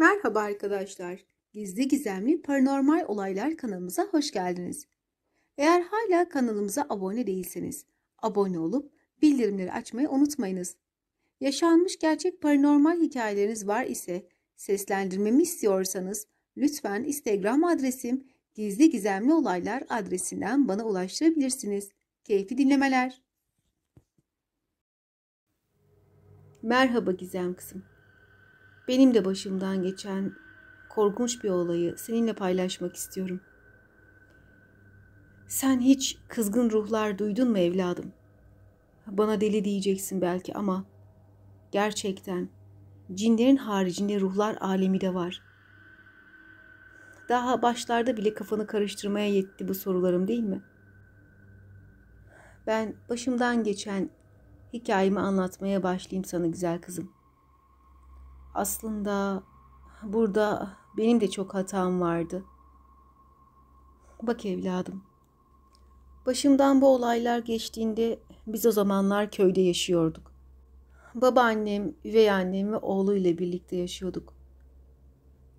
Merhaba arkadaşlar. Gizli Gizemli Paranormal Olaylar kanalımıza hoş geldiniz. Eğer hala kanalımıza abone değilseniz, abone olup bildirimleri açmayı unutmayınız. Yaşanmış gerçek paranormal hikayeleriniz var ise, seslendirmemi istiyorsanız lütfen Instagram adresim gizli gizemli olaylar adresinden bana ulaştırabilirsiniz. Keyifli dinlemeler. Merhaba Gizem kızım. Benim de başımdan geçen korkunç bir olayı seninle paylaşmak istiyorum. Sen hiç kızgın ruhlar duydun mu evladım? Bana deli diyeceksin belki ama gerçekten cinlerin haricinde ruhlar alemi de var. Daha başlarda bile kafanı karıştırmaya yetti bu sorularım değil mi? Ben başımdan geçen hikayemi anlatmaya başlayayım sana güzel kızım. Aslında burada benim de çok hatam vardı. Bak evladım. Başımdan bu olaylar geçtiğinde biz o zamanlar köyde yaşıyorduk. Babaannem, üvey annem ve oğluyla birlikte yaşıyorduk.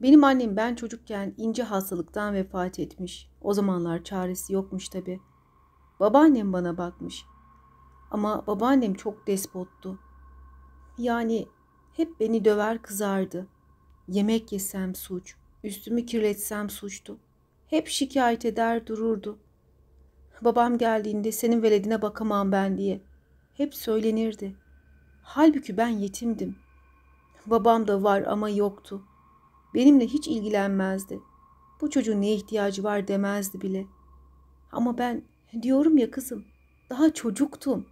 Benim annem ben çocukken ince hastalıktan vefat etmiş. O zamanlar çaresi yokmuş tabi. Babaannem bana bakmış. Ama babaannem çok despottu. Yani hep beni döver kızardı. Yemek yesem suç, üstümü kirletsem suçtu. Hep şikayet eder dururdu. Babam geldiğinde senin veledine bakamam ben diye. Hep söylenirdi. Halbuki ben yetimdim. Babam da var ama yoktu. Benimle hiç ilgilenmezdi. Bu çocuğun neye ihtiyacı var demezdi bile. Ama ben diyorum ya kızım daha çocuktum.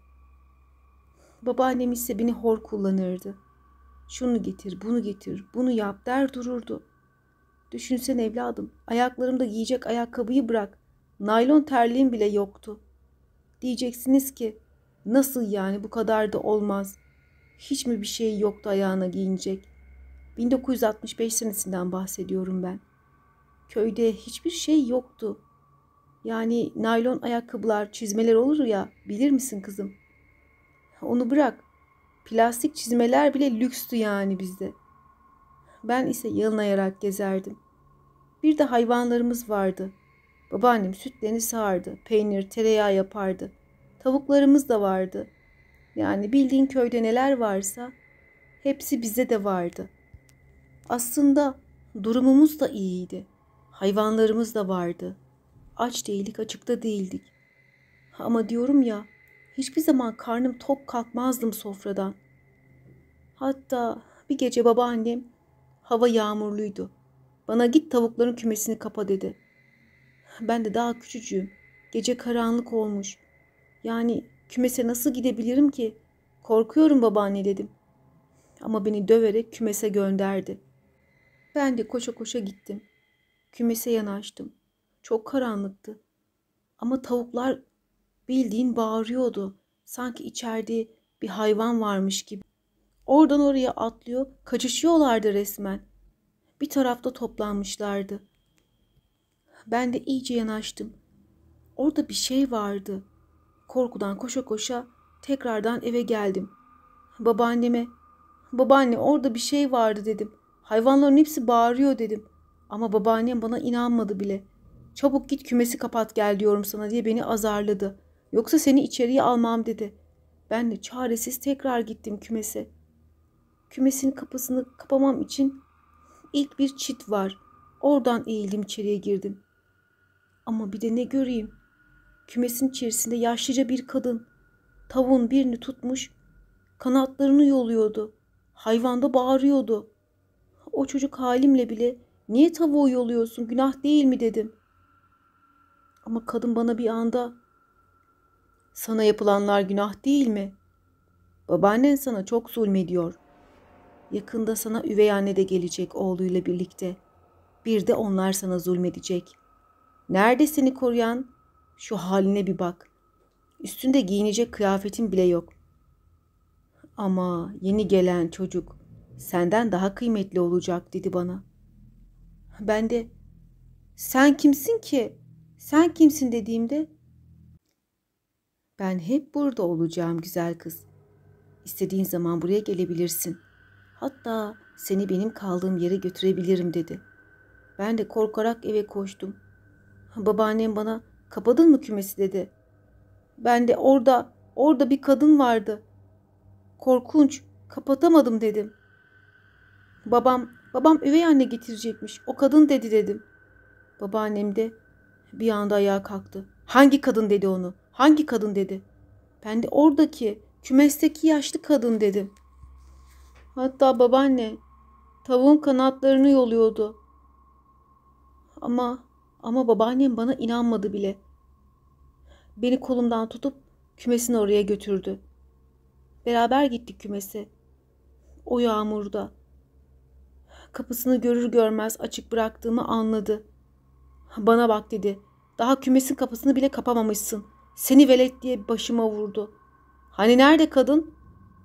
Babaannem ise beni hor kullanırdı.'' Şunu getir, bunu getir, bunu yap der dururdu. Düşünsen evladım, ayaklarımda giyecek ayakkabıyı bırak. Naylon terliğim bile yoktu. Diyeceksiniz ki, nasıl yani bu kadar da olmaz. Hiç mi bir şey yoktu ayağına giyinecek? 1965 senesinden bahsediyorum ben. Köyde hiçbir şey yoktu. Yani naylon ayakkabılar, çizmeler olur ya, bilir misin kızım? Onu bırak. Plastik çizmeler bile lükstü yani bizde. Ben ise yalınayarak gezerdim. Bir de hayvanlarımız vardı. Babaannem sütlerini sağardı. Peynir, tereyağı yapardı. Tavuklarımız da vardı. Yani bildiğin köyde neler varsa hepsi bize de vardı. Aslında durumumuz da iyiydi. Hayvanlarımız da vardı. Aç değildik, açıkta değildik. Ama diyorum ya, hiçbir zaman karnım tok kalkmazdım sofradan. Hatta bir gece babaannem hava yağmurluydu. Bana git tavukların kümesini kapa dedi. Ben de daha küçücüğüm. Gece karanlık olmuş. Yani kümese nasıl gidebilirim ki? Korkuyorum babaanne dedim. Ama beni döverek kümese gönderdi. Ben de koşa koşa gittim. Kümese yanaştım. Çok karanlıktı. Ama tavuklar Bildiğin bağırıyordu. Sanki içeride bir hayvan varmış gibi. Oradan oraya atlıyor, kaçışıyorlardı resmen. Bir tarafta toplanmışlardı. Ben de iyice yanaştım. Orada bir şey vardı. Korkudan koşa koşa tekrardan eve geldim. Babaanneme, babaanne orada bir şey vardı dedim. Hayvanların hepsi bağırıyor dedim. Ama babaannem bana inanmadı bile. Çabuk git kümesi kapat gel diyorum sana diye beni azarladı. Yoksa seni içeriye almam dedi. Ben de çaresiz tekrar gittim kümese. Kümesin kapısını kapamam için ilk bir çit var. Oradan eğildim içeriye girdim. Ama bir de ne göreyim. Kümesin içerisinde yaşlıca bir kadın. Tavuğun birini tutmuş, kanatlarını yoluyordu. Hayvanda bağırıyordu. O çocuk halimle bile niye tavuğu yoluyorsun günah değil mi dedim. Ama kadın bana bir anda sana yapılanlar günah değil mi? Babaannen sana çok zulmediyor. Yakında sana üvey anne de gelecek oğluyla birlikte. Bir de onlar sana zulmedecek. Nerede seni koruyan? Şu haline bir bak. Üstünde giyinecek kıyafetin bile yok. Ama yeni gelen çocuk senden daha kıymetli olacak dedi bana. Ben de sen kimsin ki? Sen kimsin dediğimde ben hep burada olacağım güzel kız. İstediğin zaman buraya gelebilirsin. Hatta seni benim kaldığım yere götürebilirim dedi. Ben de korkarak eve koştum. Babaannem bana kapadın mı kümesi dedi. Ben de orada, orada bir kadın vardı. Korkunç, kapatamadım dedim. Babam, babam üvey anne getirecekmiş. O kadın dedi dedim. Babaannem de bir anda ayağa kalktı. Hangi kadın dedi onu. Hangi kadın dedi. Ben de oradaki kümesteki yaşlı kadın dedim. Hatta babaanne tavuğun kanatlarını yoluyordu. Ama ama babaannem bana inanmadı bile. Beni kolumdan tutup kümesini oraya götürdü. Beraber gittik kümese. O yağmurda. Kapısını görür görmez açık bıraktığımı anladı. Bana bak dedi. Daha kümesin kapısını bile kapamamışsın.'' Seni velet diye başıma vurdu. Hani nerede kadın?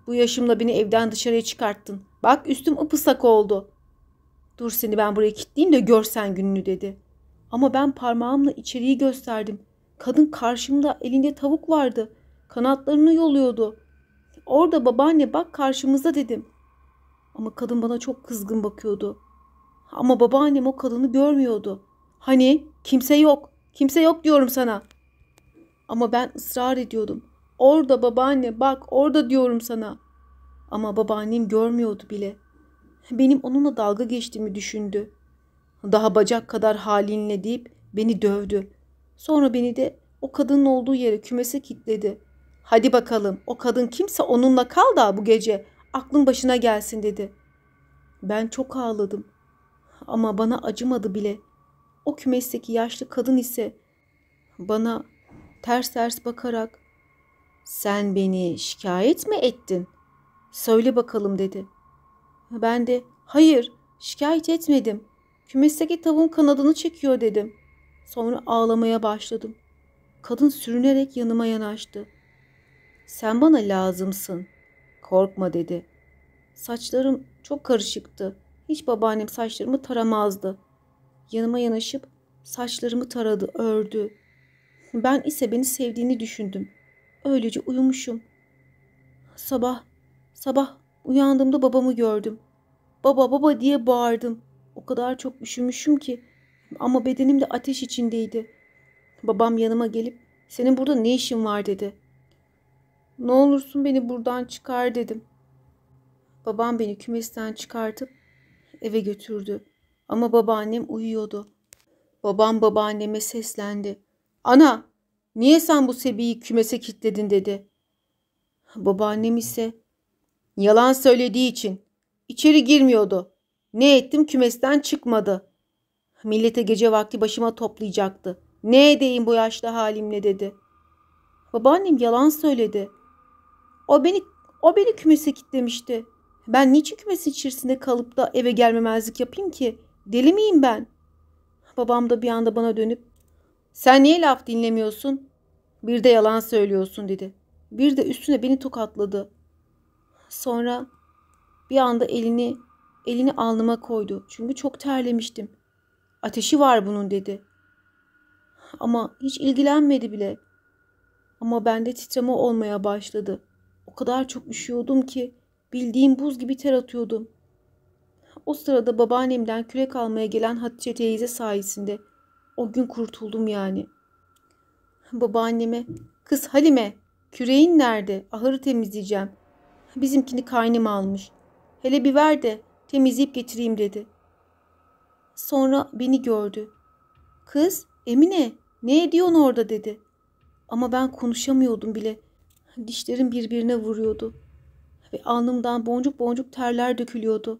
Bu yaşımla beni evden dışarıya çıkarttın. Bak üstüm ıpıslak oldu. Dur seni ben buraya kilitleyeyim de görsen gününü dedi. Ama ben parmağımla içeriği gösterdim. Kadın karşımda elinde tavuk vardı. Kanatlarını yoluyordu. Orada babaanne bak karşımıza dedim. Ama kadın bana çok kızgın bakıyordu. Ama babaannem o kadını görmüyordu. Hani kimse yok. Kimse yok diyorum sana. Ama ben ısrar ediyordum. Orada babaanne bak orada diyorum sana. Ama babaannem görmüyordu bile. Benim onunla dalga geçtiğimi düşündü. Daha bacak kadar halinle deyip beni dövdü. Sonra beni de o kadının olduğu yere kümese kilitledi. Hadi bakalım o kadın kimse onunla kal da bu gece. Aklın başına gelsin dedi. Ben çok ağladım. Ama bana acımadı bile. O kümesteki yaşlı kadın ise bana ters ters bakarak "Sen beni şikayet mi ettin? Söyle bakalım." dedi. Ben de "Hayır, şikayet etmedim. Kümesteki tavuğun kanadını çekiyor." dedim. Sonra ağlamaya başladım. Kadın sürünerek yanıma yanaştı. "Sen bana lazımsın. Korkma." dedi. Saçlarım çok karışıktı. Hiç babaannem saçlarımı taramazdı. Yanıma yanaşıp saçlarımı taradı, ördü. Ben ise beni sevdiğini düşündüm. Öylece uyumuşum. Sabah, sabah uyandığımda babamı gördüm. Baba baba diye bağırdım. O kadar çok üşümüşüm ki ama bedenim de ateş içindeydi. Babam yanıma gelip senin burada ne işin var dedi. Ne olursun beni buradan çıkar dedim. Babam beni kümesten çıkartıp eve götürdü. Ama babaannem uyuyordu. Babam babaanneme seslendi. Ana niye sen bu Sebi'yi kümese kilitledin dedi. Babaannem ise yalan söylediği için içeri girmiyordu. Ne ettim kümesten çıkmadı. Millete gece vakti başıma toplayacaktı. Ne edeyim bu yaşlı halimle dedi. Babaannem yalan söyledi. O beni o beni kümese kilitlemişti. Ben niçin kümesin içerisinde kalıp da eve gelmemezlik yapayım ki? Deli miyim ben? Babam da bir anda bana dönüp sen niye laf dinlemiyorsun? Bir de yalan söylüyorsun dedi. Bir de üstüne beni tokatladı. Sonra bir anda elini elini alnıma koydu. Çünkü çok terlemiştim. Ateşi var bunun dedi. Ama hiç ilgilenmedi bile. Ama bende titreme olmaya başladı. O kadar çok üşüyordum ki bildiğim buz gibi ter atıyordum. O sırada babaannemden kürek almaya gelen Hatice teyze sayesinde o gün kurtuldum yani. Babaanneme, kız Halime, küreğin nerede? Ahırı temizleyeceğim. Bizimkini kaynım almış. Hele bir ver de temizleyip getireyim dedi. Sonra beni gördü. Kız, Emine, ne ediyorsun orada dedi. Ama ben konuşamıyordum bile. Dişlerim birbirine vuruyordu. Ve alnımdan boncuk boncuk terler dökülüyordu.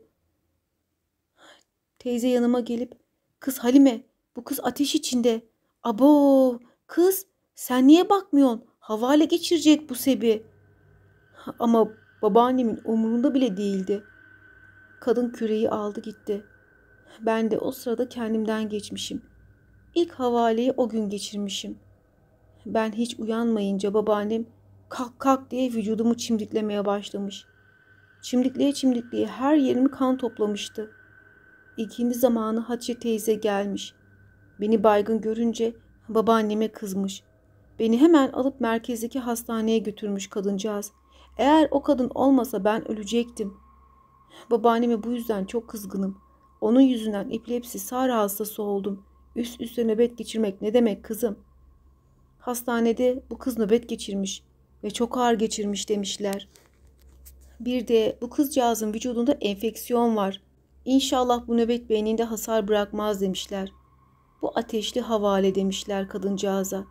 Teyze yanıma gelip, kız Halime, bu kız ateş içinde. Abo kız sen niye bakmıyorsun? Havale geçirecek bu Sebi. Ama babaannemin umurunda bile değildi. Kadın küreyi aldı gitti. Ben de o sırada kendimden geçmişim. İlk havaleyi o gün geçirmişim. Ben hiç uyanmayınca babaannem kalk kalk diye vücudumu çimdiklemeye başlamış. Çimdikliğe çimdikliğe her yerimi kan toplamıştı. İkindi zamanı Hatice teyze gelmiş. Beni baygın görünce babaanneme kızmış. Beni hemen alıp merkezdeki hastaneye götürmüş kadıncağız. Eğer o kadın olmasa ben ölecektim. Babaanneme bu yüzden çok kızgınım. Onun yüzünden epilepsi sar hastası oldum. Üst üste nöbet geçirmek ne demek kızım? Hastanede bu kız nöbet geçirmiş ve çok ağır geçirmiş demişler. Bir de bu kızcağızın vücudunda enfeksiyon var. İnşallah bu nöbet beyninde hasar bırakmaz demişler.'' Bu ateşli havale demişler kadıncağıza.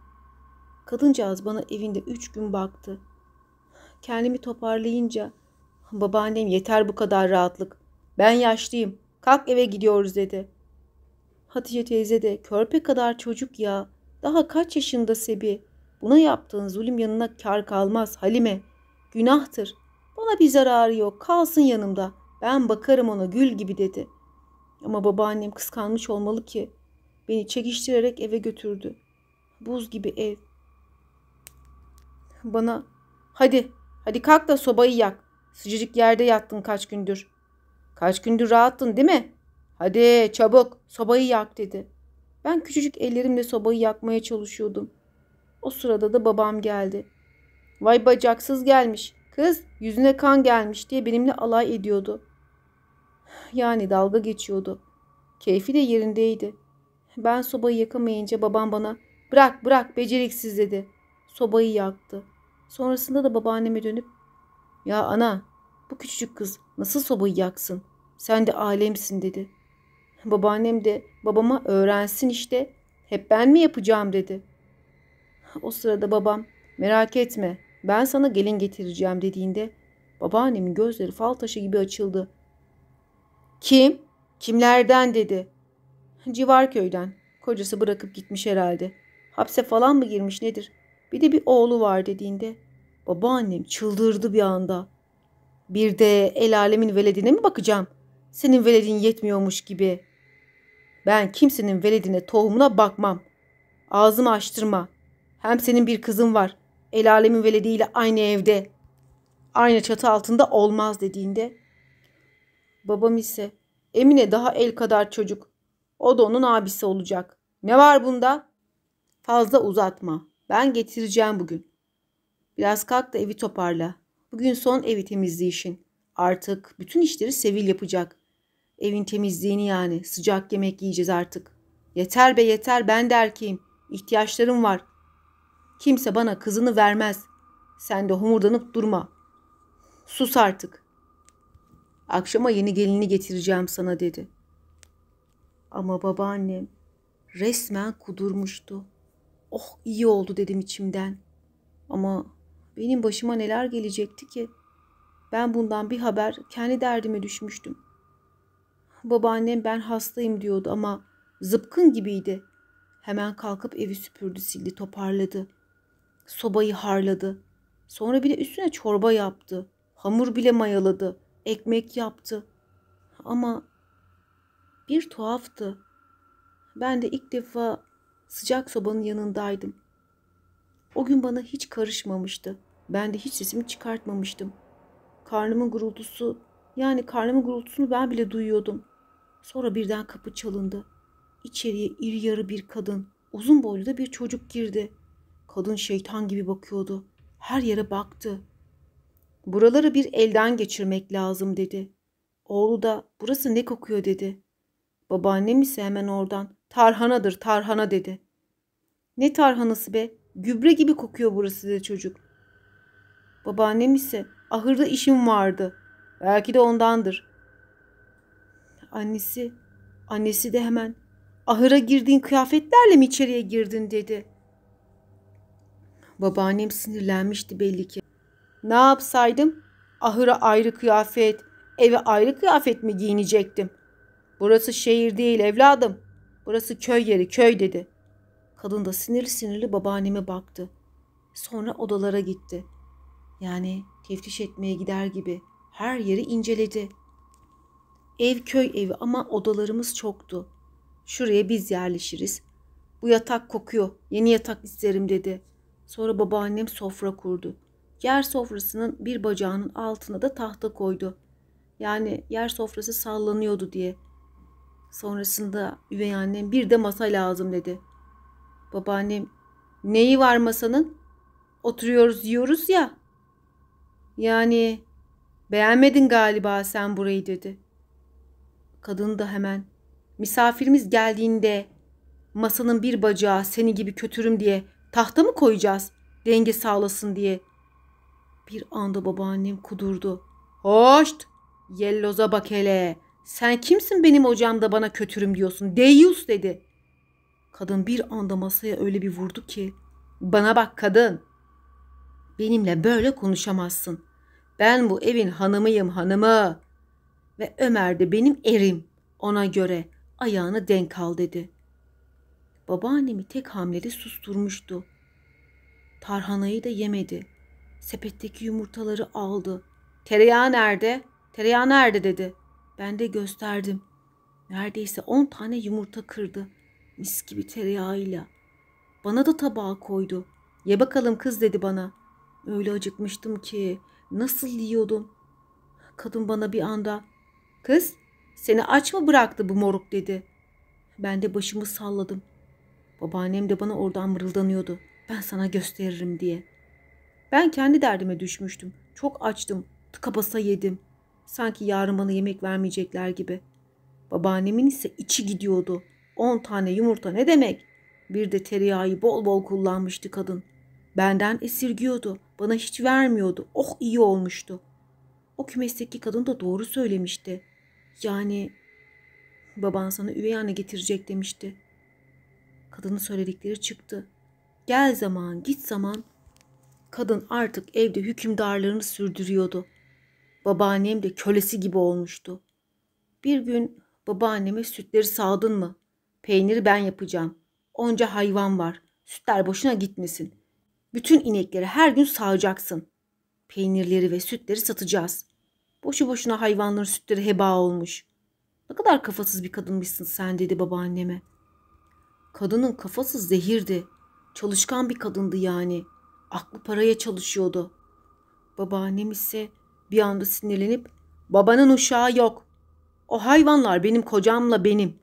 Kadıncağız bana evinde üç gün baktı. Kendimi toparlayınca babaannem yeter bu kadar rahatlık. Ben yaşlıyım. Kalk eve gidiyoruz dedi. Hatice teyze de körpe kadar çocuk ya. Daha kaç yaşında Sebi? Buna yaptığın zulüm yanına kar kalmaz Halime. Günahtır. Bana bir zararı yok. Kalsın yanımda. Ben bakarım ona gül gibi dedi. Ama babaannem kıskanmış olmalı ki. Beni çekiştirerek eve götürdü. Buz gibi ev. Bana hadi hadi kalk da sobayı yak. Sıcacık yerde yattın kaç gündür. Kaç gündür rahattın değil mi? Hadi çabuk sobayı yak dedi. Ben küçücük ellerimle sobayı yakmaya çalışıyordum. O sırada da babam geldi. Vay bacaksız gelmiş. Kız yüzüne kan gelmiş diye benimle alay ediyordu. Yani dalga geçiyordu. Keyfi de yerindeydi. Ben sobayı yakamayınca babam bana bırak bırak beceriksiz dedi. Sobayı yaktı. Sonrasında da babaanneme dönüp ya ana bu küçücük kız nasıl sobayı yaksın? Sen de alemsin dedi. Babaannem de babama öğrensin işte hep ben mi yapacağım dedi. O sırada babam merak etme ben sana gelin getireceğim dediğinde babaannemin gözleri fal taşı gibi açıldı. Kim? Kimlerden dedi. Civar köyden. Kocası bırakıp gitmiş herhalde. Hapse falan mı girmiş nedir? Bir de bir oğlu var dediğinde. Babaannem çıldırdı bir anda. Bir de el alemin veledine mi bakacağım? Senin veledin yetmiyormuş gibi. Ben kimsenin veledine tohumuna bakmam. Ağzımı açtırma. Hem senin bir kızın var. El alemin velediyle aynı evde. Aynı çatı altında olmaz dediğinde. Babam ise Emine daha el kadar çocuk. O da onun abisi olacak. Ne var bunda? Fazla uzatma. Ben getireceğim bugün. Biraz kalk da evi toparla. Bugün son evi temizliği işin. Artık bütün işleri Sevil yapacak. Evin temizliğini yani. Sıcak yemek yiyeceğiz artık. Yeter be yeter ben de erkeğim. İhtiyaçlarım var. Kimse bana kızını vermez. Sen de homurdanıp durma. Sus artık. Akşama yeni gelini getireceğim sana dedi. Ama babaannem resmen kudurmuştu. Oh iyi oldu dedim içimden. Ama benim başıma neler gelecekti ki? Ben bundan bir haber kendi derdime düşmüştüm. Babaannem ben hastayım diyordu ama zıpkın gibiydi. Hemen kalkıp evi süpürdü, sildi, toparladı. Sobayı harladı. Sonra bir de üstüne çorba yaptı. Hamur bile mayaladı. Ekmek yaptı. Ama bir tuhaftı. Ben de ilk defa sıcak sobanın yanındaydım. O gün bana hiç karışmamıştı. Ben de hiç sesimi çıkartmamıştım. Karnımın gurultusu, yani karnımın gurultusunu ben bile duyuyordum. Sonra birden kapı çalındı. İçeriye iri yarı bir kadın, uzun boylu da bir çocuk girdi. Kadın şeytan gibi bakıyordu. Her yere baktı. Buraları bir elden geçirmek lazım dedi. Oğlu da burası ne kokuyor dedi. Babaannem ise hemen oradan tarhanadır tarhana dedi. Ne tarhanası be gübre gibi kokuyor burası dedi çocuk. Babaannem ise ahırda işim vardı. Belki de ondandır. Annesi, annesi de hemen ahıra girdiğin kıyafetlerle mi içeriye girdin dedi. Babaannem sinirlenmişti belli ki. Ne yapsaydım? Ahıra ayrı kıyafet, eve ayrı kıyafet mi giyinecektim? Burası şehir değil evladım. Burası köy yeri köy dedi. Kadın da sinirli sinirli babaanneme baktı. Sonra odalara gitti. Yani teftiş etmeye gider gibi her yeri inceledi. Ev köy evi ama odalarımız çoktu. Şuraya biz yerleşiriz. Bu yatak kokuyor. Yeni yatak isterim dedi. Sonra babaannem sofra kurdu. Yer sofrasının bir bacağının altına da tahta koydu. Yani yer sofrası sallanıyordu diye. Sonrasında üvey annem bir de masa lazım dedi. Babaannem neyi var masanın? Oturuyoruz yiyoruz ya. Yani beğenmedin galiba sen burayı dedi. Kadın da hemen misafirimiz geldiğinde masanın bir bacağı seni gibi kötürüm diye tahta mı koyacağız denge sağlasın diye. Bir anda babaannem kudurdu. Hoşt! Yelloza bak hele. Sen kimsin benim da bana kötürüm diyorsun? Deyyus dedi. Kadın bir anda masaya öyle bir vurdu ki. Bana bak kadın. Benimle böyle konuşamazsın. Ben bu evin hanımıyım hanımı. Ve Ömer de benim erim. Ona göre ayağını denk al dedi. Babaannemi tek hamlede susturmuştu. Tarhanayı da yemedi. Sepetteki yumurtaları aldı. Tereyağı nerede? Tereyağı nerede dedi.'' Ben de gösterdim. Neredeyse on tane yumurta kırdı. Mis gibi tereyağıyla. Bana da tabağa koydu. Ye bakalım kız dedi bana. Öyle acıkmıştım ki nasıl yiyordum. Kadın bana bir anda kız seni aç mı bıraktı bu moruk dedi. Ben de başımı salladım. Babaannem de bana oradan mırıldanıyordu. Ben sana gösteririm diye. Ben kendi derdime düşmüştüm. Çok açtım. Tıka basa yedim.'' Sanki yarın bana yemek vermeyecekler gibi. Babaannemin ise içi gidiyordu. On tane yumurta ne demek? Bir de tereyağı bol bol kullanmıştı kadın. Benden esirgiyordu. Bana hiç vermiyordu. Oh iyi olmuştu. O kümesteki kadın da doğru söylemişti. Yani baban sana üvey anne getirecek demişti. Kadının söyledikleri çıktı. Gel zaman git zaman kadın artık evde hükümdarlığını sürdürüyordu. Babaannem de kölesi gibi olmuştu. Bir gün babaanneme sütleri sağdın mı? Peyniri ben yapacağım. Onca hayvan var. Sütler boşuna gitmesin. Bütün inekleri her gün sağacaksın. Peynirleri ve sütleri satacağız. Boşu boşuna hayvanların sütleri heba olmuş. Ne kadar kafasız bir kadınmışsın sen dedi babaanneme. Kadının kafası zehirdi. Çalışkan bir kadındı yani. Aklı paraya çalışıyordu. Babaannem ise bir anda sinirlenip babanın uşağı yok. O hayvanlar benim kocamla benim.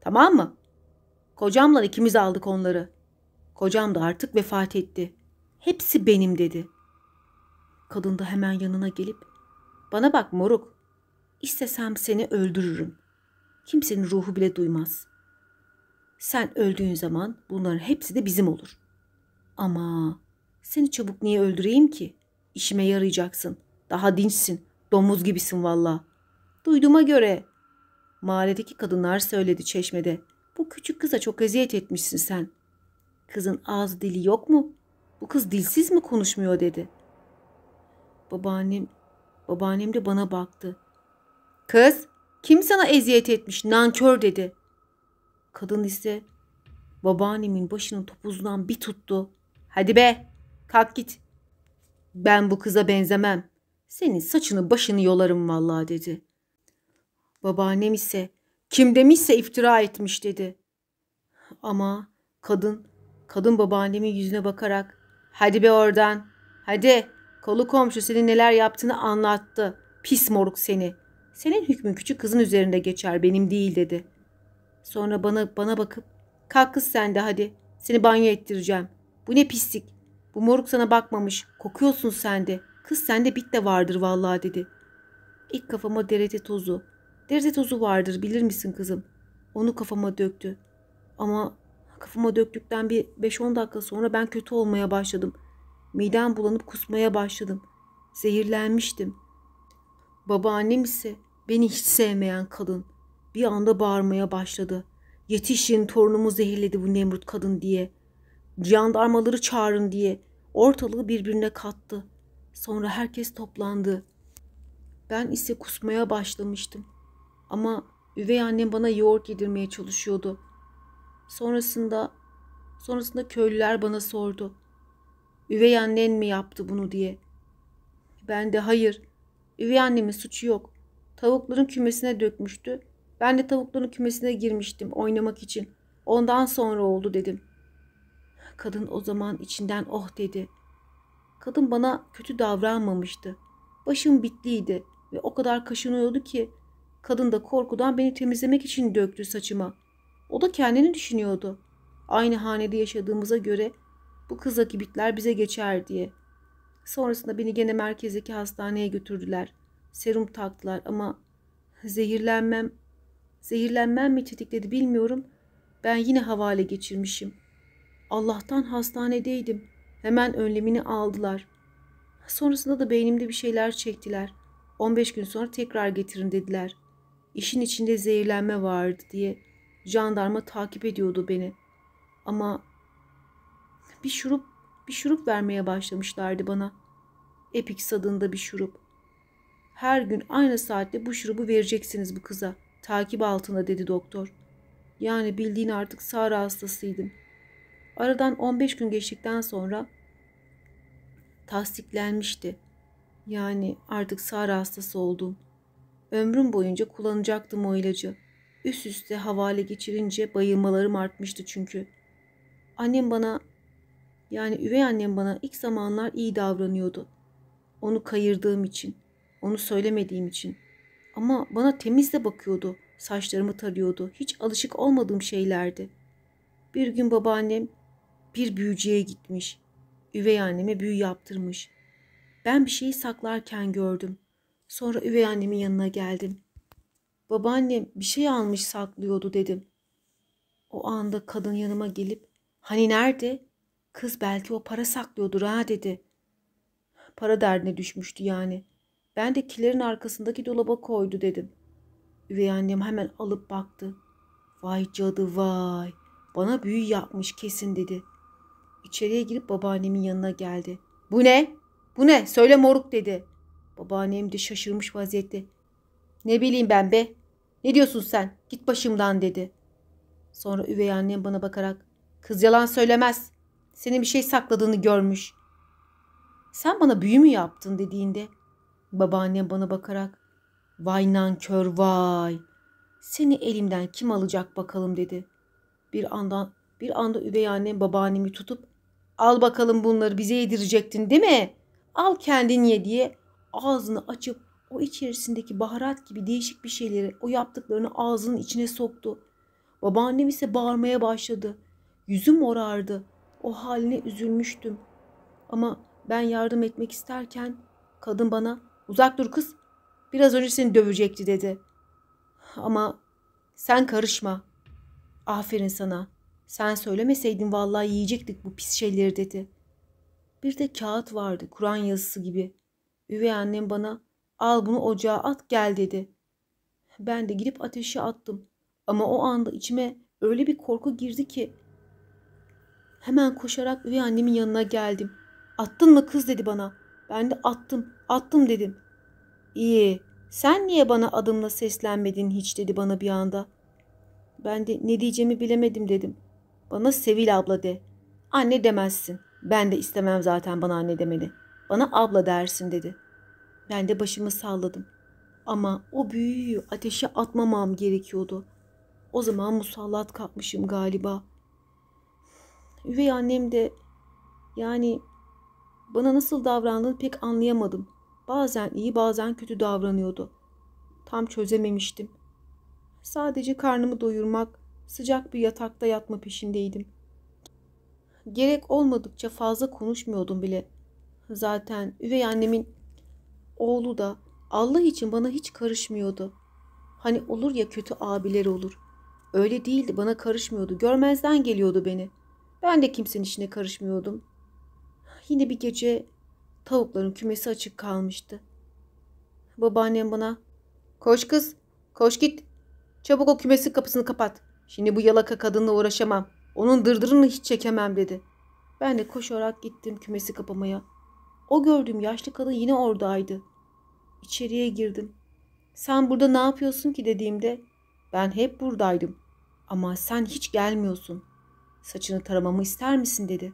Tamam mı? Kocamla ikimiz aldık onları. Kocam da artık vefat etti. Hepsi benim dedi. Kadın da hemen yanına gelip bana bak moruk. İstesem seni öldürürüm. Kimsenin ruhu bile duymaz. Sen öldüğün zaman bunların hepsi de bizim olur. Ama seni çabuk niye öldüreyim ki? İşime yarayacaksın.'' Daha dinçsin. Domuz gibisin valla. Duyduğuma göre. Mahalledeki kadınlar söyledi çeşmede. Bu küçük kıza çok eziyet etmişsin sen. Kızın ağzı dili yok mu? Bu kız dilsiz mi konuşmuyor dedi. Babaannem, babaannem de bana baktı. Kız kim sana eziyet etmiş nankör dedi. Kadın ise babaannemin başının topuzundan bir tuttu. Hadi be kalk git. Ben bu kıza benzemem. Senin saçını başını yolarım vallahi dedi. Babaannem ise kim demişse iftira etmiş dedi. Ama kadın, kadın babaannemin yüzüne bakarak hadi be oradan, hadi kolu komşu senin neler yaptığını anlattı. Pis moruk seni. Senin hükmün küçük kızın üzerinde geçer benim değil dedi. Sonra bana bana bakıp kalk kız sen de hadi seni banyo ettireceğim. Bu ne pislik. Bu moruk sana bakmamış. Kokuyorsun sen de. Kız sende bit de vardır vallahi dedi. İlk kafama derede tozu. Derede tozu vardır bilir misin kızım? Onu kafama döktü. Ama kafama döktükten bir 5-10 dakika sonra ben kötü olmaya başladım. Midem bulanıp kusmaya başladım. Zehirlenmiştim. Babaannem ise beni hiç sevmeyen kadın bir anda bağırmaya başladı. Yetişin torunumu zehirledi bu Nemrut kadın diye. Jandarmaları çağırın diye. Ortalığı birbirine kattı.'' Sonra herkes toplandı. Ben ise kusmaya başlamıştım. Ama üvey annem bana yoğurt yedirmeye çalışıyordu. Sonrasında sonrasında köylüler bana sordu. Üvey annen mi yaptı bunu diye. Ben de hayır. Üvey annemin suçu yok. Tavukların kümesine dökmüştü. Ben de tavukların kümesine girmiştim oynamak için. Ondan sonra oldu dedim. Kadın o zaman içinden oh dedi.'' Kadın bana kötü davranmamıştı. Başım bitliydi ve o kadar kaşınıyordu ki kadın da korkudan beni temizlemek için döktü saçıma. O da kendini düşünüyordu. Aynı hanede yaşadığımıza göre bu kızdaki bitler bize geçer diye. Sonrasında beni gene merkezdeki hastaneye götürdüler. Serum taktılar ama zehirlenmem zehirlenmem mi tetikledi bilmiyorum. Ben yine havale geçirmişim. Allah'tan hastanedeydim. Hemen önlemini aldılar. Sonrasında da beynimde bir şeyler çektiler. 15 gün sonra tekrar getirin dediler. İşin içinde zehirlenme vardı diye jandarma takip ediyordu beni. Ama bir şurup bir şurup vermeye başlamışlardı bana. Epix adında bir şurup. Her gün aynı saatte bu şurubu vereceksiniz bu kıza. Takip altında dedi doktor. Yani bildiğin artık Sara hastasıydım.'' Aradan 15 gün geçtikten sonra tasdiklenmişti. Yani artık Sara hastası oldum. Ömrüm boyunca kullanacaktım o ilacı. Üst üste havale geçirince bayılmalarım artmıştı çünkü. Annem bana yani üvey annem bana ilk zamanlar iyi davranıyordu. Onu kayırdığım için, onu söylemediğim için. Ama bana temizle bakıyordu, saçlarımı tarıyordu. Hiç alışık olmadığım şeylerdi. Bir gün babaannem bir büyücüye gitmiş. Üvey anneme büyü yaptırmış. Ben bir şeyi saklarken gördüm. Sonra üvey annemin yanına geldim. Babaannem bir şey almış saklıyordu dedim. O anda kadın yanıma gelip hani nerede? Kız belki o para saklıyordur ha dedi. Para derdine düşmüştü yani. Ben de kilerin arkasındaki dolaba koydu dedim. Üvey annem hemen alıp baktı. Vay cadı vay. Bana büyü yapmış kesin dedi.'' İçeriye girip babaannemin yanına geldi. Bu ne? Bu ne? Söyle moruk dedi. Babaannem de şaşırmış vaziyette. Ne bileyim ben be. Ne diyorsun sen? Git başımdan dedi. Sonra üvey annem bana bakarak kız yalan söylemez. Senin bir şey sakladığını görmüş. Sen bana büyü mü yaptın dediğinde babaannem bana bakarak vay nankör vay. Seni elimden kim alacak bakalım dedi. Bir anda bir anda üvey annem babaannemi tutup Al bakalım bunları bize yedirecektin değil mi? Al kendin ye diye ağzını açıp o içerisindeki baharat gibi değişik bir şeyleri o yaptıklarını ağzının içine soktu. Babaannem ise bağırmaya başladı. Yüzüm morardı. O haline üzülmüştüm. Ama ben yardım etmek isterken kadın bana uzak dur kız biraz önce seni dövecekti dedi. Ama sen karışma. Aferin sana.'' Sen söylemeseydin vallahi yiyecektik bu pis şeyleri dedi. Bir de kağıt vardı Kur'an yazısı gibi. Üvey annem bana al bunu ocağa at gel dedi. Ben de girip ateşe attım. Ama o anda içime öyle bir korku girdi ki. Hemen koşarak üvey annemin yanına geldim. Attın mı kız dedi bana. Ben de attım, attım dedim. İyi, sen niye bana adımla seslenmedin hiç dedi bana bir anda. Ben de ne diyeceğimi bilemedim dedim. Bana Sevil abla de. Anne demezsin. Ben de istemem zaten bana anne demeni. Bana abla dersin dedi. Ben de başımı salladım. Ama o büyüyü ateşe atmamam gerekiyordu. O zaman musallat kapmışım galiba. Üvey annem de yani bana nasıl davrandığını pek anlayamadım. Bazen iyi bazen kötü davranıyordu. Tam çözememiştim. Sadece karnımı doyurmak Sıcak bir yatakta yatma peşindeydim. Gerek olmadıkça fazla konuşmuyordum bile. Zaten üvey annemin oğlu da Allah için bana hiç karışmıyordu. Hani olur ya kötü abiler olur. Öyle değildi bana karışmıyordu. Görmezden geliyordu beni. Ben de kimsenin işine karışmıyordum. Yine bir gece tavukların kümesi açık kalmıştı. Babaannem bana koş kız koş git çabuk o kümesin kapısını kapat Şimdi bu yalaka kadınla uğraşamam. Onun dırdırını hiç çekemem dedi. Ben de koşarak gittim kümesi kapamaya. O gördüğüm yaşlı kadın yine oradaydı. İçeriye girdim. Sen burada ne yapıyorsun ki dediğimde ben hep buradaydım. Ama sen hiç gelmiyorsun. Saçını taramamı ister misin dedi.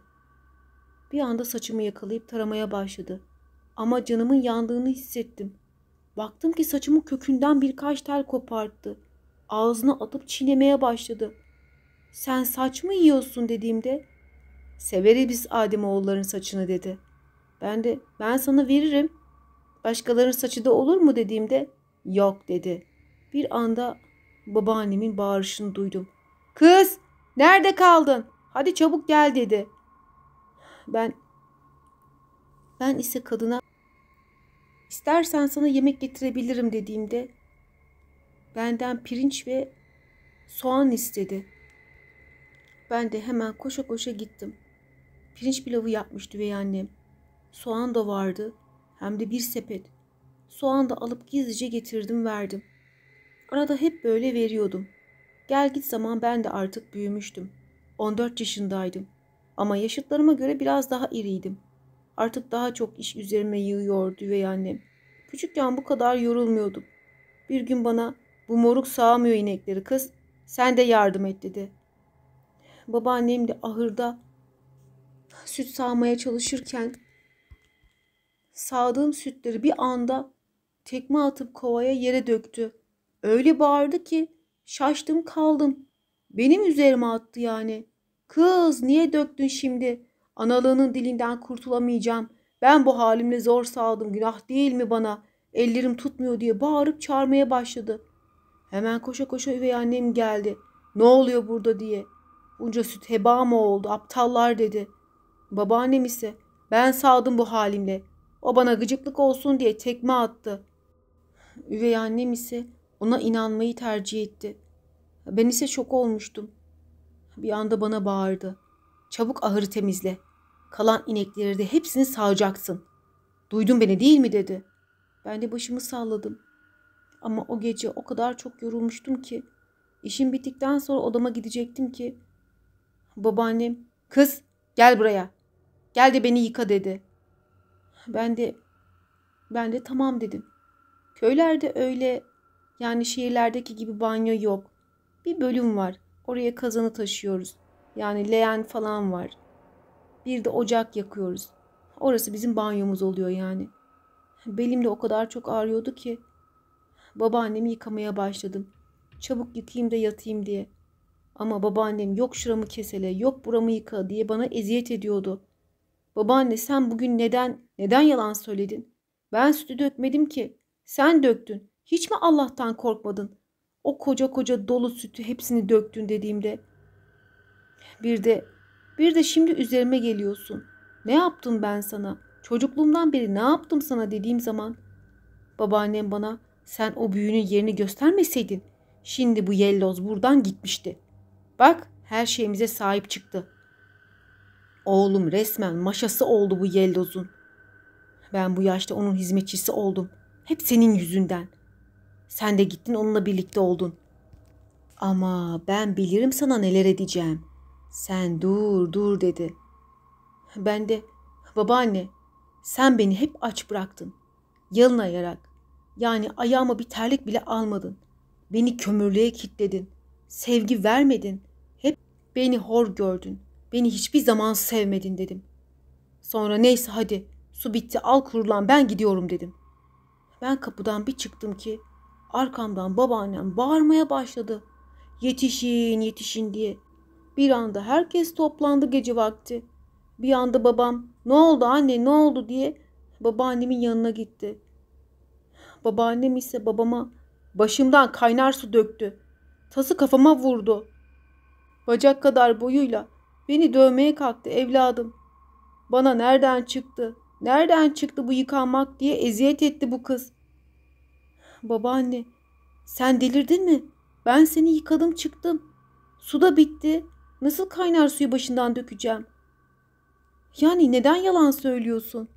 Bir anda saçımı yakalayıp taramaya başladı. Ama canımın yandığını hissettim. Baktım ki saçımı kökünden birkaç tel koparttı ağzına atıp çiğnemeye başladı. Sen saç mı yiyorsun dediğimde severiz biz Adem oğulların saçını dedi. Ben de ben sana veririm. Başkalarının saçı da olur mu dediğimde yok dedi. Bir anda babaannemin bağırışını duydum. Kız nerede kaldın? Hadi çabuk gel dedi. Ben ben ise kadına istersen sana yemek getirebilirim dediğimde Benden pirinç ve soğan istedi. Ben de hemen koşa koşa gittim. Pirinç pilavı yapmıştı ve annem. Soğan da vardı. Hem de bir sepet. Soğan da alıp gizlice getirdim verdim. Arada hep böyle veriyordum. Gel git zaman ben de artık büyümüştüm. 14 yaşındaydım. Ama yaşıtlarıma göre biraz daha iriydim. Artık daha çok iş üzerime yığıyordu ve annem. Küçükken bu kadar yorulmuyordum. Bir gün bana bu moruk sağamıyor inekleri kız. Sen de yardım et dedi. Babaannem de ahırda süt sağmaya çalışırken sağdığım sütleri bir anda tekme atıp kovaya yere döktü. Öyle bağırdı ki şaştım kaldım. Benim üzerime attı yani. Kız niye döktün şimdi? Analığının dilinden kurtulamayacağım. Ben bu halimle zor sağdım. Günah değil mi bana? Ellerim tutmuyor diye bağırıp çağırmaya başladı. Hemen koşa koşa üvey annem geldi. Ne oluyor burada diye. Bunca süt heba mı oldu aptallar dedi. Babaannem ise ben sağdım bu halimle. O bana gıcıklık olsun diye tekme attı. Üvey annem ise ona inanmayı tercih etti. Ben ise şok olmuştum. Bir anda bana bağırdı. Çabuk ahırı temizle. Kalan inekleri de hepsini sağacaksın. Duydun beni değil mi dedi. Ben de başımı salladım. Ama o gece o kadar çok yorulmuştum ki. işim bittikten sonra odama gidecektim ki. Babaannem kız gel buraya. Gel de beni yıka dedi. Ben de ben de tamam dedim. Köylerde öyle yani şehirlerdeki gibi banyo yok. Bir bölüm var. Oraya kazanı taşıyoruz. Yani leğen falan var. Bir de ocak yakıyoruz. Orası bizim banyomuz oluyor yani. Belim de o kadar çok ağrıyordu ki babaannemi yıkamaya başladım. Çabuk yıkayayım da yatayım diye. Ama babaannem yok şuramı kesele, yok buramı yıka diye bana eziyet ediyordu. Babaanne sen bugün neden, neden yalan söyledin? Ben sütü dökmedim ki. Sen döktün. Hiç mi Allah'tan korkmadın? O koca koca dolu sütü hepsini döktün dediğimde. Bir de, bir de şimdi üzerime geliyorsun. Ne yaptım ben sana? Çocukluğumdan beri ne yaptım sana dediğim zaman babaannem bana sen o büyünün yerini göstermeseydin şimdi bu yelloz buradan gitmişti. Bak her şeyimize sahip çıktı. Oğlum resmen maşası oldu bu yellozun. Ben bu yaşta onun hizmetçisi oldum. Hep senin yüzünden. Sen de gittin onunla birlikte oldun. Ama ben bilirim sana neler edeceğim. Sen dur dur dedi. Ben de babaanne sen beni hep aç bıraktın. Yalın ayarak yani ayağıma bir terlik bile almadın. Beni kömürlüğe kitledin. Sevgi vermedin. Hep beni hor gördün. Beni hiçbir zaman sevmedin dedim. Sonra neyse hadi su bitti al kurulan ben gidiyorum dedim. Ben kapıdan bir çıktım ki arkamdan babaannem bağırmaya başladı. Yetişin yetişin diye. Bir anda herkes toplandı gece vakti. Bir anda babam ne oldu anne ne oldu diye babaannemin yanına gitti. Babaannem ise babama başımdan kaynar su döktü. Tası kafama vurdu. Bacak kadar boyuyla beni dövmeye kalktı evladım. Bana nereden çıktı, nereden çıktı bu yıkanmak diye eziyet etti bu kız. Babaanne sen delirdin mi? Ben seni yıkadım çıktım. Su da bitti. Nasıl kaynar suyu başından dökeceğim? Yani neden yalan söylüyorsun?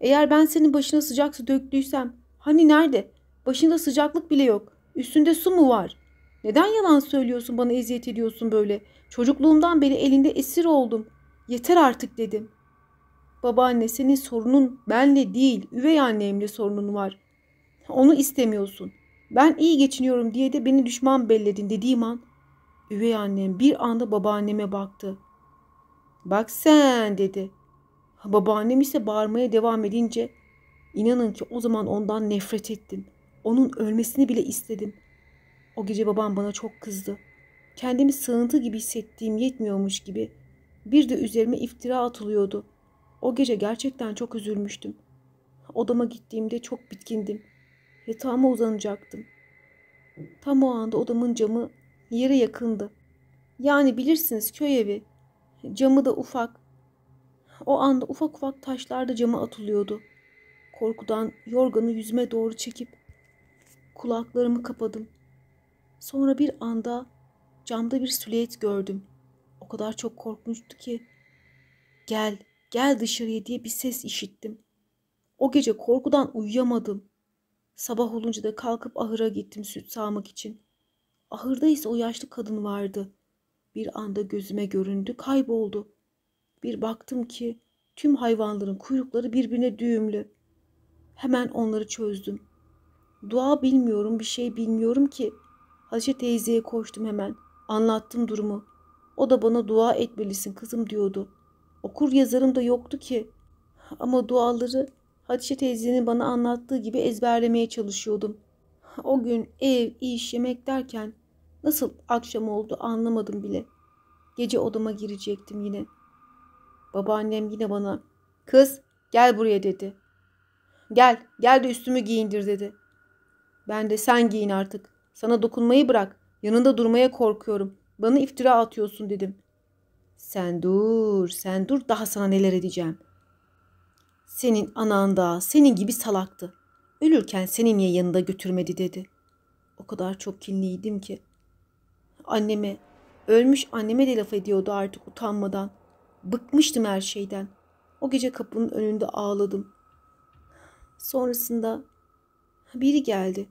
Eğer ben senin başına sıcak su döktüysem Hani nerede? Başında sıcaklık bile yok. Üstünde su mu var? Neden yalan söylüyorsun bana eziyet ediyorsun böyle? Çocukluğumdan beri elinde esir oldum. Yeter artık dedim. Babaanne senin sorunun benle değil üvey annemle sorunun var. Onu istemiyorsun. Ben iyi geçiniyorum diye de beni düşman belledin dediğim an üvey annem bir anda babaanneme baktı. Bak sen dedi. Babaannem ise bağırmaya devam edince İnanın ki o zaman ondan nefret ettim. Onun ölmesini bile istedim. O gece babam bana çok kızdı. Kendimi sığıntı gibi hissettiğim yetmiyormuş gibi. Bir de üzerime iftira atılıyordu. O gece gerçekten çok üzülmüştüm. Odama gittiğimde çok bitkindim. Yatağıma uzanacaktım. Tam o anda odamın camı yere yakındı. Yani bilirsiniz köy evi. Camı da ufak. O anda ufak ufak taşlar da cama atılıyordu.'' Korkudan yorganı yüzüme doğru çekip kulaklarımı kapadım. Sonra bir anda camda bir süleyet gördüm. O kadar çok korkmuştu ki gel, gel dışarıya diye bir ses işittim. O gece korkudan uyuyamadım. Sabah olunca da kalkıp ahıra gittim süt sağmak için. Ahırda ise o yaşlı kadın vardı. Bir anda gözüme göründü, kayboldu. Bir baktım ki tüm hayvanların kuyrukları birbirine düğümlü. Hemen onları çözdüm. Dua bilmiyorum, bir şey bilmiyorum ki. Hatice teyzeye koştum hemen. Anlattım durumu. O da bana dua etmelisin kızım diyordu. Okur yazarım da yoktu ki. Ama duaları Hatice teyzenin bana anlattığı gibi ezberlemeye çalışıyordum. O gün ev, iş, yemek derken nasıl akşam oldu anlamadım bile. Gece odama girecektim yine. Babaannem yine bana kız gel buraya dedi. Gel, gel de üstümü giyindir dedi. Ben de sen giyin artık. Sana dokunmayı bırak. Yanında durmaya korkuyorum. Bana iftira atıyorsun dedim. Sen dur, sen dur daha sana neler edeceğim. Senin anan da senin gibi salaktı. Ölürken seni niye yanında götürmedi dedi. O kadar çok kinliydim ki. Anneme, ölmüş anneme de laf ediyordu artık utanmadan. Bıkmıştım her şeyden. O gece kapının önünde ağladım. Sonrasında biri geldi.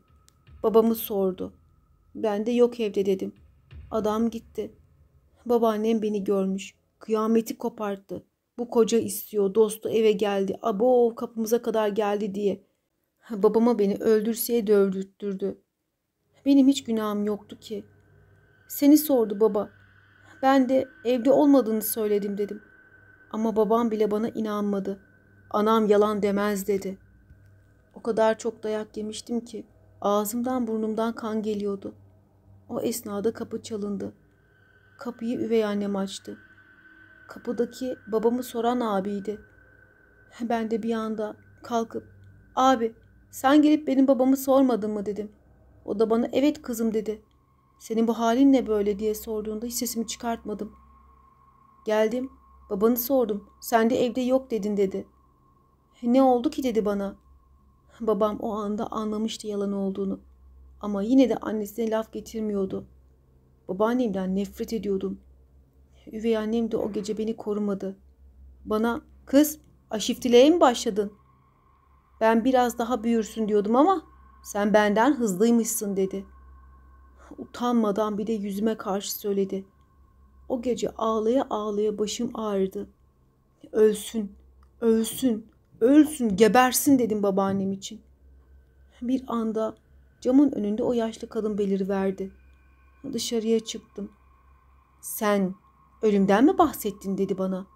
Babamı sordu. Ben de yok evde dedim. Adam gitti. Babaannem beni görmüş. Kıyameti koparttı. Bu koca istiyor, dostu eve geldi. Abo kapımıza kadar geldi diye. Babama beni öldürseye de Benim hiç günahım yoktu ki. Seni sordu baba. Ben de evde olmadığını söyledim dedim. Ama babam bile bana inanmadı. Anam yalan demez dedi.'' O kadar çok dayak yemiştim ki ağzımdan burnumdan kan geliyordu. O esnada kapı çalındı. Kapıyı üvey annem açtı. Kapıdaki babamı soran abiydi. Ben de bir anda kalkıp abi sen gelip benim babamı sormadın mı dedim. O da bana evet kızım dedi. Senin bu halin ne böyle diye sorduğunda hiç sesimi çıkartmadım. Geldim babanı sordum. Sen de evde yok dedin dedi. Ne oldu ki dedi bana. Babam o anda anlamıştı yalan olduğunu. Ama yine de annesine laf getirmiyordu. Babaannemden nefret ediyordum. Üvey annem de o gece beni korumadı. Bana kız aşiftiliğe mi başladın? Ben biraz daha büyürsün diyordum ama sen benden hızlıymışsın dedi. Utanmadan bir de yüzüme karşı söyledi. O gece ağlaya ağlaya başım ağrıdı. Ölsün, ölsün, Ölsün, gebersin dedim babaannem için. Bir anda camın önünde o yaşlı kadın beliriverdi. Dışarıya çıktım. Sen ölümden mi bahsettin dedi bana.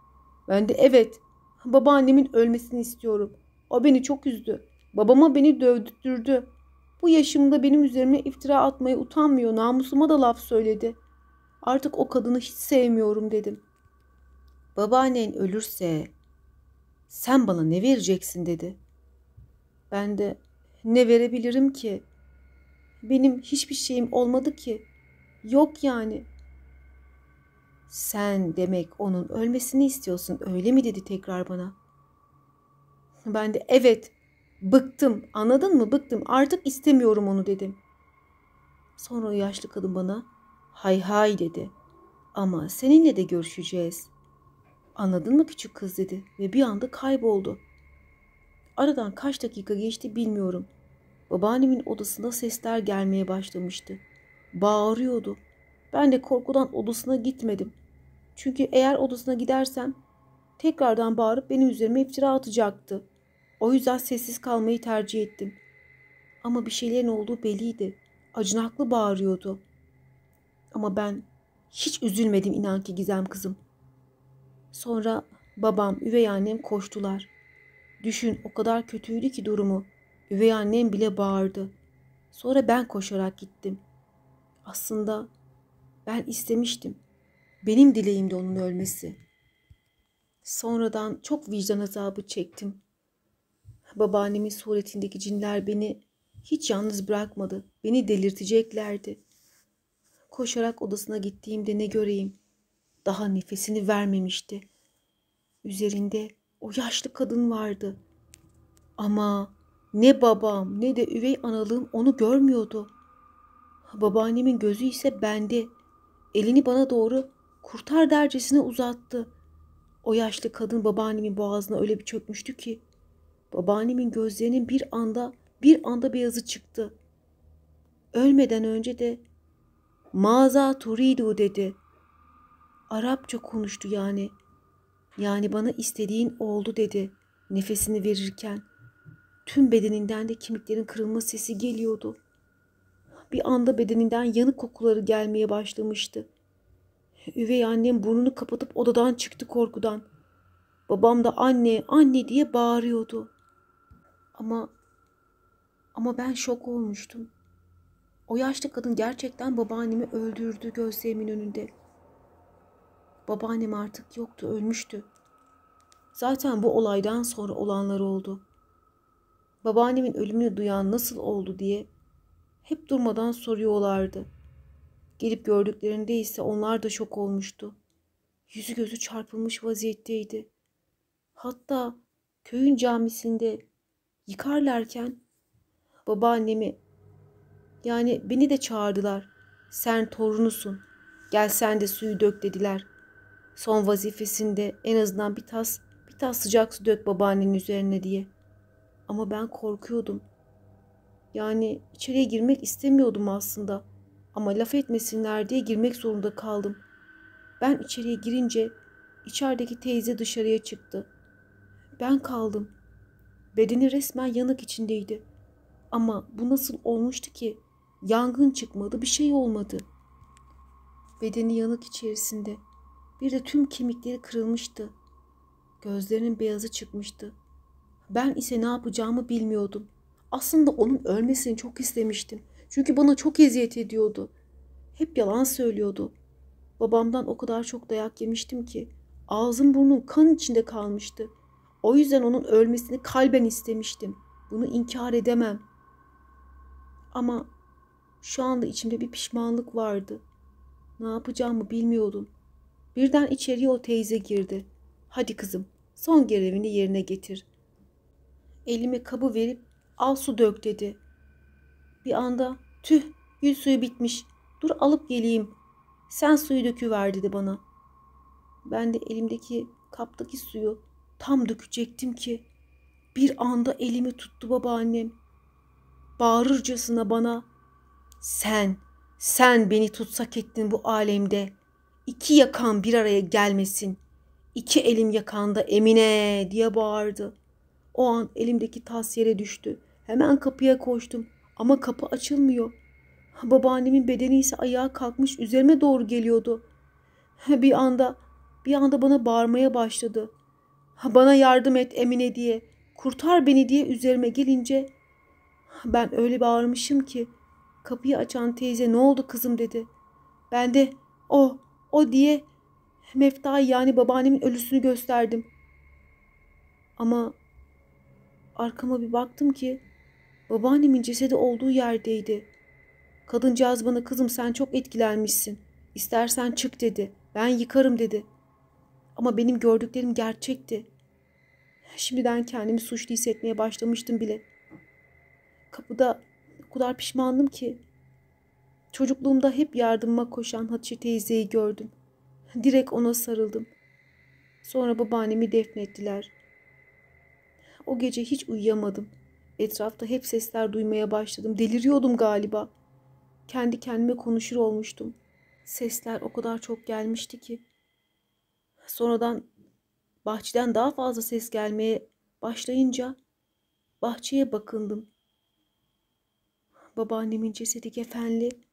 Ben de evet. Babaannemin ölmesini istiyorum. O beni çok üzdü. Babama beni dövdürdü. Bu yaşımda benim üzerime iftira atmaya utanmıyor. Namusuma da laf söyledi. Artık o kadını hiç sevmiyorum dedim. Babaannen ölürse sen bana ne vereceksin dedi. Ben de ne verebilirim ki? Benim hiçbir şeyim olmadı ki. Yok yani. Sen demek onun ölmesini istiyorsun öyle mi dedi tekrar bana. Ben de evet bıktım anladın mı bıktım artık istemiyorum onu dedim. Sonra o yaşlı kadın bana hay hay dedi ama seninle de görüşeceğiz. Anladın mı küçük kız dedi ve bir anda kayboldu. Aradan kaç dakika geçti bilmiyorum. Babaannemin odasında sesler gelmeye başlamıştı. Bağırıyordu. Ben de korkudan odasına gitmedim. Çünkü eğer odasına gidersem tekrardan bağırıp benim üzerime iftira atacaktı. O yüzden sessiz kalmayı tercih ettim. Ama bir şeylerin olduğu belliydi. Acınaklı bağırıyordu. Ama ben hiç üzülmedim inan ki Gizem kızım. Sonra babam, üvey annem koştular. Düşün o kadar kötüydü ki durumu. Üvey annem bile bağırdı. Sonra ben koşarak gittim. Aslında ben istemiştim. Benim dileğim de onun ölmesi. Sonradan çok vicdan azabı çektim. Babaannemin suretindeki cinler beni hiç yalnız bırakmadı. Beni delirteceklerdi. Koşarak odasına gittiğimde ne göreyim? Daha nefesini vermemişti.'' Üzerinde o yaşlı kadın vardı. Ama ne babam ne de üvey analığım onu görmüyordu. Babaannemin gözü ise bende. Elini bana doğru kurtar dercesine uzattı. O yaşlı kadın babaannemin boğazına öyle bir çökmüştü ki babaannemin gözlerinin bir anda bir anda beyazı çıktı. Ölmeden önce de maza turidu dedi. Arapça konuştu yani.'' Yani bana istediğin oldu dedi nefesini verirken. Tüm bedeninden de kemiklerin kırılma sesi geliyordu. Bir anda bedeninden yanık kokuları gelmeye başlamıştı. Üvey annem burnunu kapatıp odadan çıktı korkudan. Babam da anne, anne diye bağırıyordu. Ama ama ben şok olmuştum. O yaşlı kadın gerçekten babaannemi öldürdü gözlerimin önünde. Babaannem artık yoktu, ölmüştü. Zaten bu olaydan sonra olanlar oldu. Babaannemin ölümünü duyan nasıl oldu diye hep durmadan soruyorlardı. Gelip gördüklerinde ise onlar da şok olmuştu. Yüzü gözü çarpılmış vaziyetteydi. Hatta köyün camisinde yıkarlarken babaannemi yani beni de çağırdılar. Sen torunusun. Gel sen de suyu dök dediler. Son vazifesinde en azından bir tas, bir tas sıcak su dök babaannenin üzerine diye. Ama ben korkuyordum. Yani içeriye girmek istemiyordum aslında. Ama laf etmesinler diye girmek zorunda kaldım. Ben içeriye girince içerideki teyze dışarıya çıktı. Ben kaldım. Bedeni resmen yanık içindeydi. Ama bu nasıl olmuştu ki? Yangın çıkmadı, bir şey olmadı. Bedeni yanık içerisinde. Bir de tüm kemikleri kırılmıştı. Gözlerinin beyazı çıkmıştı. Ben ise ne yapacağımı bilmiyordum. Aslında onun ölmesini çok istemiştim. Çünkü bana çok eziyet ediyordu. Hep yalan söylüyordu. Babamdan o kadar çok dayak yemiştim ki ağzım burnum kan içinde kalmıştı. O yüzden onun ölmesini kalben istemiştim. Bunu inkar edemem. Ama şu anda içimde bir pişmanlık vardı. Ne yapacağımı bilmiyordum. Birden içeriye o teyze girdi. Hadi kızım son görevini yerine getir. Elime kabı verip al su dök dedi. Bir anda tüh gül suyu bitmiş dur alıp geleyim. Sen suyu döküver dedi bana. Ben de elimdeki kaptaki suyu tam dökecektim ki bir anda elimi tuttu babaannem. Bağırırcasına bana sen, sen beni tutsak ettin bu alemde.'' iki yakan bir araya gelmesin. İki elim yakanda Emine diye bağırdı. O an elimdeki tas yere düştü. Hemen kapıya koştum ama kapı açılmıyor. Babaannemin bedeni ise ayağa kalkmış üzerime doğru geliyordu. Bir anda bir anda bana bağırmaya başladı. Bana yardım et Emine diye, kurtar beni diye üzerime gelince ben öyle bağırmışım ki kapıyı açan teyze ne oldu kızım dedi. Ben de o oh, o diye mefta yani babaannemin ölüsünü gösterdim. Ama arkama bir baktım ki babaannemin cesedi olduğu yerdeydi. Kadıncağız bana kızım sen çok etkilenmişsin. İstersen çık dedi. Ben yıkarım dedi. Ama benim gördüklerim gerçekti. Şimdiden kendimi suçlu hissetmeye başlamıştım bile. Kapıda o kadar pişmandım ki Çocukluğumda hep yardımıma koşan Hatice teyzeyi gördüm. Direkt ona sarıldım. Sonra babaannemi defnettiler. O gece hiç uyuyamadım. Etrafta hep sesler duymaya başladım. Deliriyordum galiba. Kendi kendime konuşur olmuştum. Sesler o kadar çok gelmişti ki. Sonradan bahçeden daha fazla ses gelmeye başlayınca bahçeye bakındım. Babaannemin cesedi kefenli,